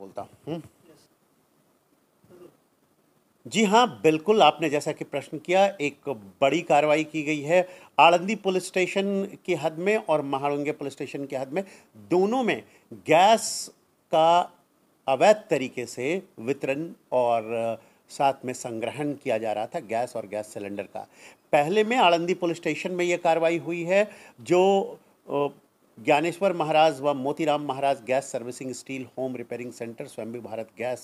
बोलता हूँ हम्म? जी हाँ बिल्कुल आपने जैसा कि प्रश्न किया एक बड़ी कार्रवाई की गई है आलंदी पुलिस स्टेशन की हद में और महारंगे पुलिस स्टेशन की हद में दोनों में गैस का अवैध तरीके से वितरण और साथ में संग्रहण किया जा रहा था गैस और गैस सिलेंडर का पहले में आलंदी पुलिस स्टेशन में ये कार्रवाई हुई है जो ज्ञानेश्वर महाराज व Motiram Maharaj gas servicing steel home repairing centre स्वयं भारत गैस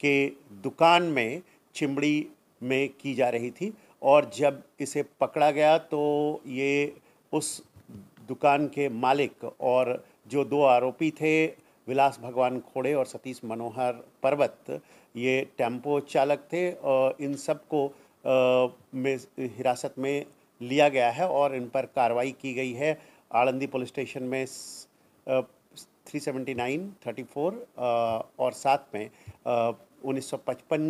के दुकान में चिमड़ी में की जा रही थी और जब इसे पकड़ा गया तो ये उस दुकान के मालिक और जो दो आरोपी थे विलास भगवान खोड़े और सतीश मनोहर पर्वत ये टेम्पो चालक थे और इन सबको में हिरासत में लिया गया है और इन पर कार्रवाई की गई है आलंदी पुलिस स्टेशन में three seventy nine thirty four और साथ में उन्नीस सौ पचपन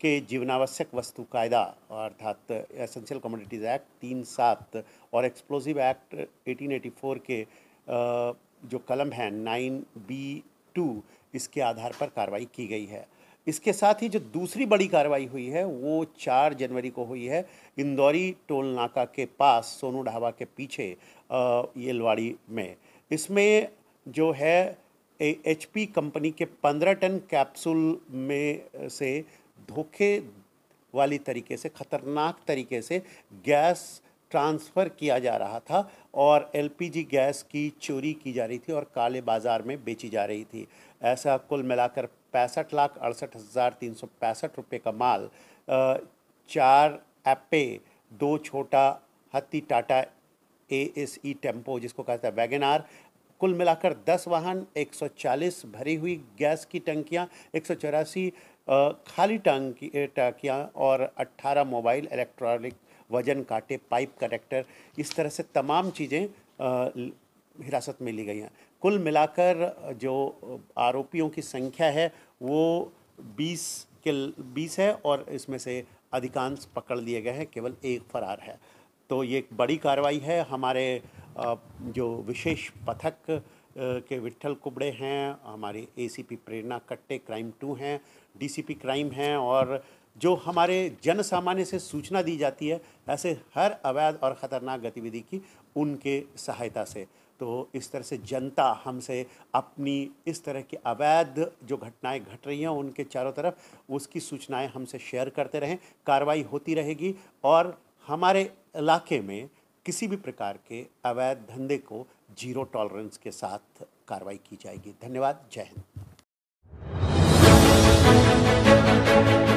के जीवनावश्यक वस्तु कायदा अर्थात एसेंशियल कमोडिटीज़ एक्ट तीन सात और एक्सप्लोजिव एक्ट 1884 के जो कलम है नाइन बी टू इसके आधार पर कार्रवाई की गई है इसके साथ ही जो दूसरी बड़ी कार्रवाई हुई है वो चार जनवरी को हुई है इंदौरी टोल नाका के पास सोनू ढाबा के पीछे ये लवाड़ी में इसमें जो है एच पी कंपनी के पंद्रह टन कैप्सूल में से धोखे वाली तरीके से खतरनाक तरीके से गैस ट्रांसफ़र किया जा रहा था और एलपीजी गैस की चोरी की जा रही थी और काले बाज़ार में बेची जा रही थी ऐसा कुल मिलाकर पैंसठ लाख अड़सठ हज़ार तीन सौ पैंसठ रुपये का माल चार एप्पे दो छोटा हत्ती Tata A S E tempo जिसको कहता है वैगन आर कुल मिलाकर दस वाहन एक सौ चालीस भरी हुई गैस की टंकियां एक सौ चौरासी खाली टंकी टंकियाँ और अट्ठारह मोबाइल इलेक्ट्रॉनिक वजन काटे पाइप कनेक्टर इस तरह से तमाम चीज़ें हिरासत में ली गई हैं कुल मिलाकर जो आरोपियों की संख्या है वो बीस के बीस है और इसमें से अधिकांश पकड़ लिए गए हैं केवल एक फरार है तो ये एक बड़ी कार्रवाई है हमारे जो विशेष पथक के विट्ठल कुबड़े हैं हमारे ACP Prerna Katte crime two हैं डीसीपी क्राइम हैं और जो हमारे जन सामान्य से सूचना दी जाती है ऐसे हर अवैध और ख़तरनाक गतिविधि की उनके सहायता से तो इस तरह से जनता हमसे अपनी इस तरह की अवैध जो घटनाएं घट रही हैं उनके चारों तरफ उसकी सूचनाएं हमसे शेयर करते रहें कार्रवाई होती रहेगी और हमारे इलाके में किसी भी प्रकार के अवैध धंधे को जीरो टॉलरेंस के साथ कार्रवाई की जाएगी धन्यवाद जय हिंद